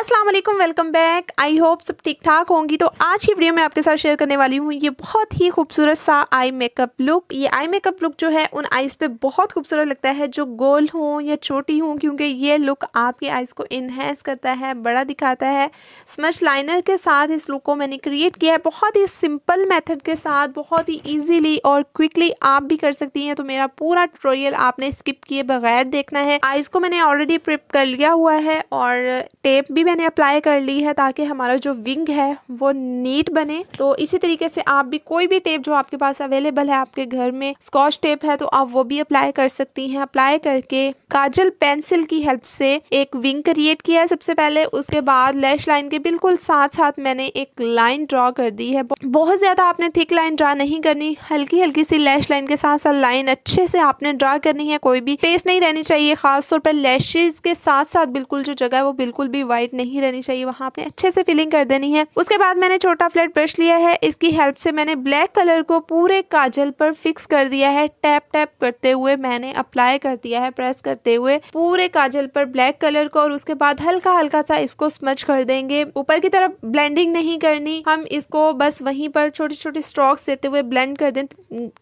अस्सलाम वालेकुम welcome back I hope सब ठीक ठाक होंगी तो आज की वीडियो में आपके साथ शेयर करने वाली हूँ ये बहुत ही खूबसूरत सा आई मेकअप लुक ये आई मेकअप लुक जो है उन आइज़ पे बहुत खूबसूरत लगता है जो गोल हों या छोटी हों क्योंकि ये लुक आपके आइज़ को इन्हेंस करता है बड़ा दिखाता है स्मच लाइनर के साथ इस लुक को मैंने क्रिएट किया है बहुत ही सिंपल मैथड के साथ बहुत ही ईजीली और क्विकली आप भी कर सकती हैं तो मेरा पूरा ट्रोरियल आपने स्किप किए बगैर देखना है आइज़ को मैंने ऑलरेडी प्रिप कर लिया हुआ है और टेप भी मैंने अप्लाई कर ली है ताकि हमारा जो विंग है वो नीट बने तो इसी तरीके से आप भी कोई भी टेप जो आपके पास अवेलेबल है आपके घर में स्कॉच टेप है तो आप वो भी अप्लाई कर सकती हैं अप्लाई करके काजल पेंसिल की हेल्प से एक विंग क्रिएट किया है सबसे पहले उसके बाद लैश लाइन के बिल्कुल साथ साथ मैंने एक लाइन ड्रॉ कर दी है बहुत ज़्यादा आपने थिक लाइन ड्रा नहीं करनी हल्की हल्की सी लैश लाइन के साथ साथ लाइन अच्छे से आपने ड्रा करनी है कोई भी फेस नहीं रहनी चाहिए खासतौर पर लैशेज के साथ साथ बिल्कुल जो जगह है वो बिल्कुल भी वाइट नहीं रहनी चाहिए वहाँ आपने अच्छे से फिलिंग कर देनी है उसके बाद मैंने छोटा फ्लैट ब्रश लिया है इसकी हेल्प से मैंने ब्लैक कलर को पूरे काजल पर फिक्स कर दिया है टैप टैप करते हुए मैंने अप्लाई कर दिया है प्रेस करते हुए पूरे काजल पर ब्लैक कलर को और उसके बाद हल्का हल्का सा इसको स्मच कर देंगे ऊपर की तरफ ब्लेंडिंग नहीं करनी हम इसको बस वहीं पर छोटे छोटे स्ट्रोक्स देते हुए ब्लेंड कर दे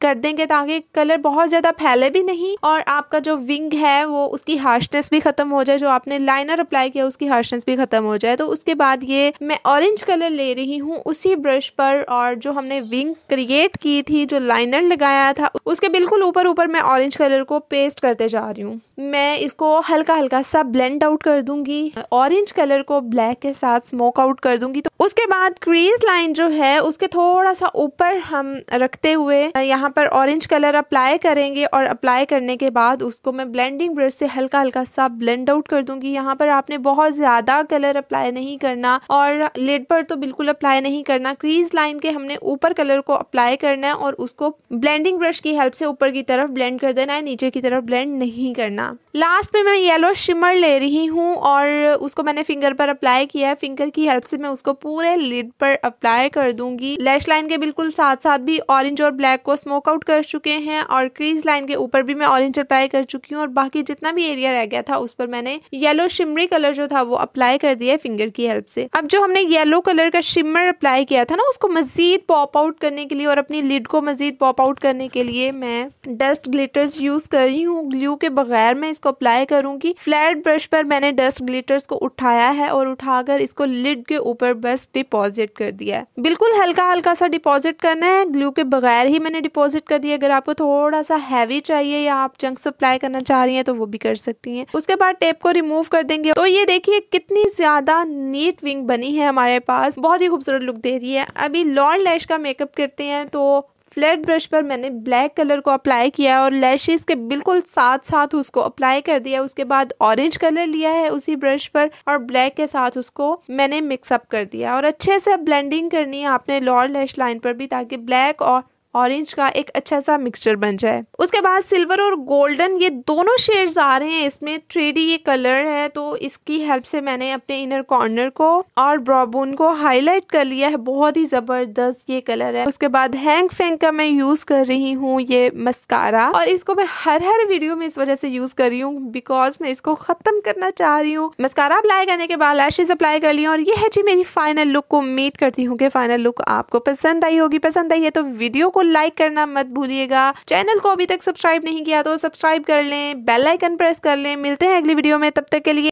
कर देंगे ताकि कलर बहुत ज्यादा फैले भी नहीं और आपका जो विंग है वो उसकी हार्शनेस भी खत्म हो जाए जो आपने लाइनर अप्लाई किया उसकी हार्शनेस भी खत्म ख़त्म हो जाए तो उसके बाद ये मैं ऑरेंज कलर ले रही हूँ उसी ब्रश पर और जो हमने विंग क्रिएट की थी जो लाइनर लगाया था उसके बिल्कुल ऊपर ऊपर मैं ऑरेंज कलर को पेस्ट करते जा रही हूँ मैं इसको हल्का हल्का सा ब्लेंड आउट कर दूंगी ऑरेंज कलर को ब्लैक के साथ स्मोक आउट कर दूंगी तो उसके बाद क्रीज लाइन जो है उसके थोड़ा सा ऊपर हम रखते हुए यहाँ पर ऑरेंज कलर अप्लाई करेंगे और अप्लाई करने के बाद उसको मैं ब्लेंडिंग ब्रश से हल्का हल्का सा ब्लेंड आउट कर दूंगी यहाँ पर आपने बहुत ज़्यादा कलर अप्लाई नहीं करना और लेड पर तो बिल्कुल अप्लाई नहीं करना क्रीज लाइन के हमने ऊपर कलर को अप्लाई करना है और उसको ब्लेंडिंग ब्रश की हेल्प से ऊपर की तरफ ब्लेंड कर देना है नीचे की तरफ ब्लेंड नहीं करना लास्ट में मैं येलो शिमर ले रही हूँ और उसको मैंने फिंगर पर अप्लाई किया है फिंगर की हेल्प से मैं उसको पूरे लिड पर अप्लाई कर दूंगी लैश लाइन के बिल्कुल साथ साथ भी ऑरेंज और ब्लैक को स्मोक आउट कर चुके हैं और क्रीज लाइन के ऊपर भी मैं ऑरेंज अप्लाई कर चुकी हूँ और बाकी जितना भी एरिया रह गया था उस पर मैंने येलो शिमरी कलर जो था वो अप्लाई कर दिया फिंगर की हेल्प से अब जो हमने येलो कलर का शिमर अप्लाई किया था ना उसको मजीद पॉप आउट करने के लिए और अपनी लिड को मजीद पॉप आउट करने के लिए मैं डस्ट ग्लिटर्स यूज कर रही हूँ ग्लू के बगैर मैं इसको अप्लाई करूंगी फ्लैट ब्रश पर मैंने डस्ट ग्लिटर्स को उठाया है और उठाकर इसको लिड के ऊपर बस बस डिपॉजिट कर दिया है बिल्कुल हल्का हल्का सा डिपॉजिट करना है ग्लू के बगैर ही मैंने डिपॉजिट कर दिया अगर आपको थोड़ा सा हैवी चाहिए या आप चंक सप्लाई करना चाह रही हैं तो वो भी कर सकती हैं उसके बाद टेप को रिमूव कर देंगे तो ये देखिए कितनी ज्यादा नीट विंग बनी है हमारे पास बहुत ही खूबसूरत लुक दे रही है अभी लॉन्ड लैश का मेकअप करते हैं तो फ्लैट ब्रश पर मैंने ब्लैक कलर को अप्लाई किया और लैशेज़ के बिल्कुल साथ साथ उसको अप्लाई कर दिया उसके बाद ऑरेंज कलर लिया है उसी ब्रश पर और ब्लैक के साथ उसको मैंने मिक्सअप कर दिया और अच्छे से ब्लेंडिंग करनी है आपने लोअर लैश लाइन पर भी ताकि ब्लैक और ऑरेंज का एक अच्छा सा मिक्सचर बन जाए उसके बाद सिल्वर और गोल्डन ये दोनों शेड्स आ रहे हैं इसमें थ्री ये कलर है तो इसकी हेल्प से मैंने अपने इनर कॉर्नर को और ब्रॉबोन को हाईलाइट कर लिया है बहुत ही जबरदस्त ये कलर है उसके बाद हैंग फेंग का मैं यूज कर रही हूँ ये मस्कारा और इसको मैं हर हर वीडियो में इस वजह से यूज कर रही हूँ बिकॉज मैं इसको खत्म करना चाह रही हूँ मस्कारा अप्लाई करने के बाद लैशेज अप्लाई कर लिया और ये है जी मेरी फाइनल लुक को उम्मीद करती हूँ कि फाइनल लुक आपको पसंद आई होगी पसंद आई है तो वीडियो को लाइक करना मत भूलिएगा चैनल को अभी तक सब्सक्राइब नहीं किया तो सब्सक्राइब कर लें बेल आइकन प्रेस कर लें मिलते हैं अगली वीडियो में तब तक के लिए